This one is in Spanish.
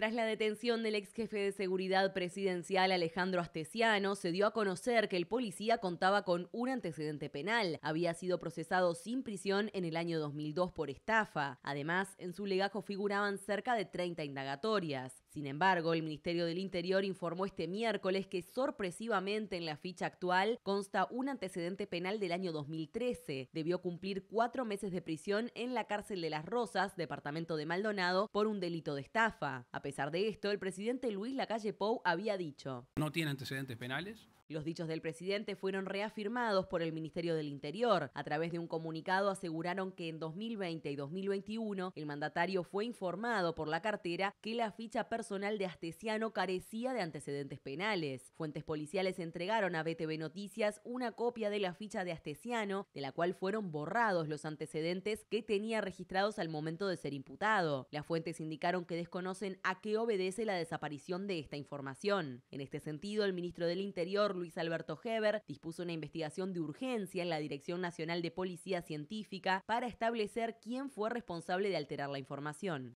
Tras la detención del ex jefe de seguridad presidencial Alejandro Astesiano, se dio a conocer que el policía contaba con un antecedente penal. Había sido procesado sin prisión en el año 2002 por estafa. Además, en su legajo figuraban cerca de 30 indagatorias. Sin embargo, el Ministerio del Interior informó este miércoles que sorpresivamente en la ficha actual consta un antecedente penal del año 2013. Debió cumplir cuatro meses de prisión en la cárcel de Las Rosas, departamento de Maldonado, por un delito de estafa. A pesar de esto, el presidente Luis Lacalle Pou había dicho. No tiene antecedentes penales, los dichos del presidente fueron reafirmados por el Ministerio del Interior. A través de un comunicado aseguraron que en 2020 y 2021 el mandatario fue informado por la cartera que la ficha personal de Astesiano carecía de antecedentes penales. Fuentes policiales entregaron a BTV Noticias una copia de la ficha de Astesiano, de la cual fueron borrados los antecedentes que tenía registrados al momento de ser imputado. Las fuentes indicaron que desconocen a qué obedece la desaparición de esta información. En este sentido, el ministro del Interior, Luis Alberto Heber dispuso una investigación de urgencia en la Dirección Nacional de Policía Científica para establecer quién fue responsable de alterar la información.